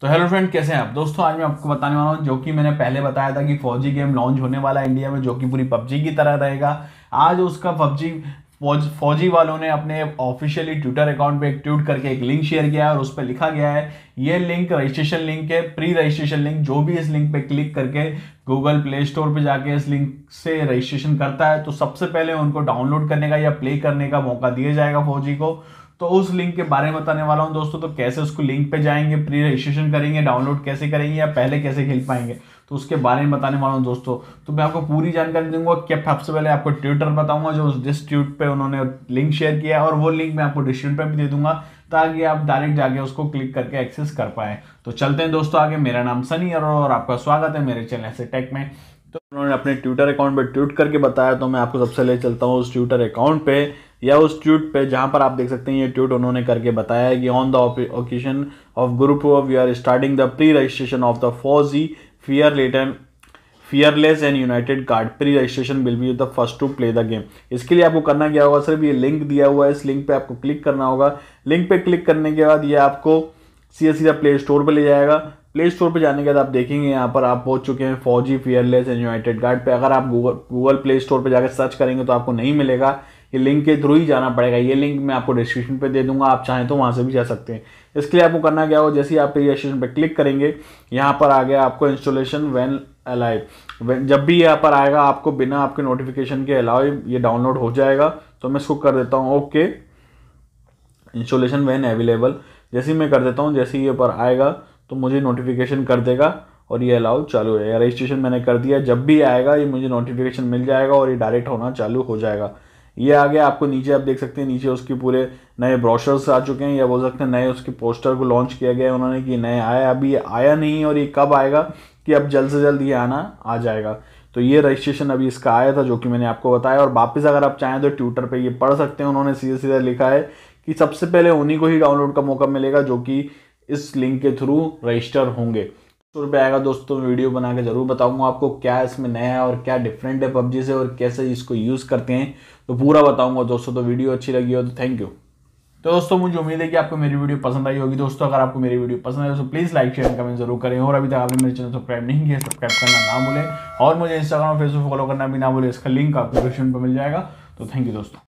तो hello friend कैसे हैं आप दोस्तों आज मैं आपको बताने वाला हूँ जो कि मैंने पहले बताया था कि फौजी गेम लॉन्च होने वाला है इंडिया में जो कि पूरी पबजी की तरह रहेगा आज उसका पबजी फौज फौजी वालों ने अपने ऑफिशियली ट्विटर अकाउंट पे एक ट्वीट करके एक लिंक शेयर किया है और उस पर लिखा गया है ये लिंक रजिस्ट्रेशन लिंक है प्री रजिस्ट्रेशन लिंक जो भी इस लिंक पे क्लिक करके गूगल प्ले स्टोर पे जाके इस लिंक से रजिस्ट्रेशन करता है तो सबसे पहले उनको डाउनलोड करने का या प्ले करने का मौका दिया जाएगा फौजी को तो उस लिंक के बारे में बताने वाला हूँ दोस्तों तो कैसे उसको लिंक पे जाएंगे प्री रजिस्ट्रेशन करेंगे डाउनलोड कैसे करेंगे या पहले कैसे खेल पाएंगे तो उसके बारे में बताने वाला हूँ दोस्तों तो मैं आपको पूरी जानकारी दूंगा क्या सबसे पहले आपको ट्विटर बताऊंगा जो उस जिस ट्वीट पर उन्होंने लिंक शेयर किया और वो लिंक मैं आपको डिस्क्रिप्शन पर भी दे दूंगा ताकि आप डायरेक्ट जाके उसको क्लिक करके एक्सेस कर पाए तो चलते हैं दोस्तों आगे मेरा नाम सनी और आपका स्वागत है मेरे चैनल से टेक में तो उन्होंने अपने ट्विटर अकाउंट पर ट्वीट करके बताया तो मैं आपको सबसे ले चलता हूँ उस ट्विटर अकाउंट पर या उस ट्यूट पे जहाँ पर आप देख सकते हैं ये ट्यूट उन्होंने करके बताया है कि on the occasion of group of we are starting the pre registration of the Fauji fear लेटन fearless and united card pre registration will be the first to play the game इसके लिए आपको करना क्या होगा सिर्फ ये लिंक दिया हुआ है इस लिंक पे आपको क्लिक करना होगा लिंक पे क्लिक करने के बाद ये आपको सीधा सीधा प्ले स्टोर पर ले जाएगा प्ले स्टोर पर जाने के बाद आप देखेंगे यहाँ पर आप पहुँच चुके हैं फौजी फियरलेस एंड यूनाइटेड गार्ड पर अगर आप गूगल गूगल प्ले स्टोर पर जाकर सर्च करेंगे तो आपको नहीं मिलेगा ये लिंक के थ्रू ही जाना पड़ेगा ये लिंक मैं आपको डिस्क्रिप्शन पे दे दूंगा आप चाहें तो वहाँ से भी जा सकते हैं इसके लिए आपको करना क्या हो जैसे आप रजिस्ट्रेशन पर क्लिक करेंगे यहाँ पर आ गया आपको इंस्टॉलेशन वैन अलाइव जब भी यहाँ पर आएगा आपको बिना आपके नोटिफिकेशन के अलाव ये डाउनलोड हो जाएगा तो मैं इसको कर देता हूँ ओके इंस्टॉलेशन वैन अवेलेबल जैसे ही मैं कर देता हूँ जैसे ही ये पर आएगा तो मुझे नोटिफिकेशन कर देगा और ये अलाउ चालू हो जाएगा रजिस्ट्रेशन मैंने कर दिया जब भी आएगा ये मुझे नोटिफिकेशन मिल जाएगा और ये डायरेक्ट होना चालू हो जाएगा ये आ गया आपको नीचे आप देख सकते हैं नीचे उसके पूरे नए ब्रोशर्स आ चुके हैं या बोल सकते हैं नए उसके पोस्टर को लॉन्च किया गया है उन्होंने कि नए आया अभी ये आया नहीं और ये कब आएगा कि अब जल्द से जल्द ये आना आ जाएगा तो ये रजिस्ट्रेशन अभी इसका आया था जो कि मैंने आपको बताया और वापस अगर आप चाहें तो ट्विटर पर ये पढ़ सकते हैं उन्होंने सीधे सीधे लिखा है कि सबसे पहले उन्हीं को ही डाउनलोड का मौका मिलेगा जो कि इस लिंक के थ्रू रजिस्टर होंगे रुपये आएगा दोस्तों वीडियो बना के ज़रूर बताऊंगा आपको क्या इसमें नया है और क्या डिफरेंट है पबजी से और कैसे इसको यूज़ करते हैं तो पूरा बताऊंगा दोस्तों तो वीडियो अच्छी लगी हो तो थैंक यू तो दोस्तों मुझे उम्मीद है कि आपको मेरी वीडियो पसंद आई होगी दोस्तों अगर आपको मेरी वीडियो पसंद आई तो प्लीज़ लाइक शेयर कमेंट जरूर करें और अभी तक आपने मेरे चैनल सब्सक्राइब नहीं किया सब्सक्राइब करना ना भूलें और मुझे इंस्टाग्राम फेसबुक फॉलो करना भी ना भूलें इसका लिंक आपको डिस्क्रिप्शन पर मिल जाएगा तो थैंक यू दोस्तों